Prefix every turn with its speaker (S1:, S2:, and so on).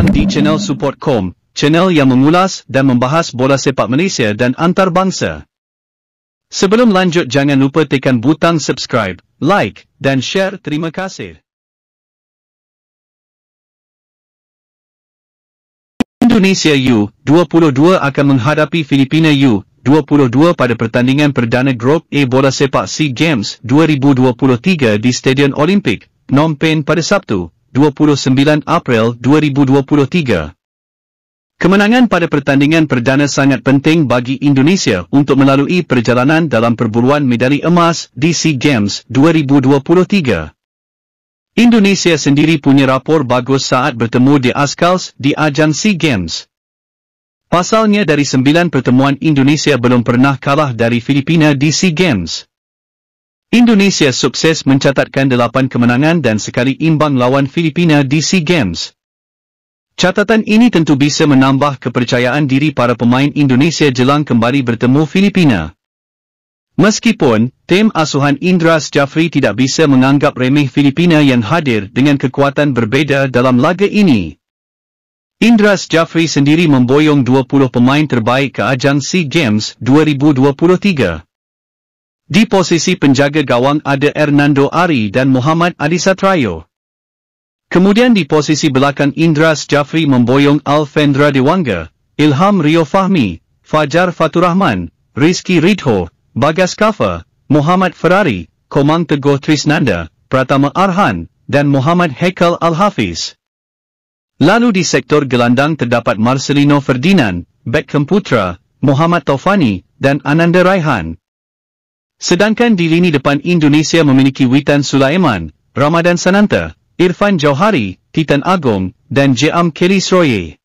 S1: datang di channel support.com, channel yang mengulas dan membahas bola sepak Malaysia dan antarabangsa. Sebelum lanjut jangan lupa tekan butang subscribe, like
S2: dan share. Terima kasih.
S1: Indonesia U-22 akan menghadapi Filipina U-22 pada pertandingan perdana Group A bola sepak SEA Games 2023 di Stadion Olimpik, Phnom Penh pada Sabtu. 29 April 2023. Kemenangan pada pertandingan perdana sangat penting bagi Indonesia untuk melalui perjalanan dalam perburuan medali emas di SEA Games 2023. Indonesia sendiri punya rapor bagus saat bertemu di Askals di ajang SEA Games. Pasalnya dari sembilan pertemuan Indonesia belum pernah kalah dari Filipina di SEA Games. Indonesia sukses mencatatkan 8 kemenangan dan sekali imbang lawan Filipina di SEA Games. Catatan ini tentu bisa menambah kepercayaan diri para pemain Indonesia jelang kembali bertemu Filipina. Meskipun, tim asuhan Indras Jafri tidak bisa menganggap remeh Filipina yang hadir dengan kekuatan berbeza dalam laga ini. Indras Jafri sendiri memboyong 20 pemain terbaik ke ajang SEA Games 2023. Di posisi penjaga gawang ada Hernando Ari dan Muhammad Adi Satrayo. Kemudian di posisi belakang Indras Jafri memboyong Alfendra Dewanga, Ilham Rio Fahmi, Fajar Faturahman, Rizky Ridho, Bagas Kafa, Muhammad Ferrari, Komang Teguh Trisnanda, Pratama Arhan, dan Muhammad Hekal Al-Hafiz. Lalu di sektor gelandang terdapat Marcelino Ferdinand, Beckham Putra, Muhammad Taufani, dan Ananda Raihan. Sedangkan di lini depan Indonesia memiliki Witan Sulaiman, Ramadan Sananta, Irfan Jauhari, Titan Agong, dan Jam Kelly
S2: Sroye.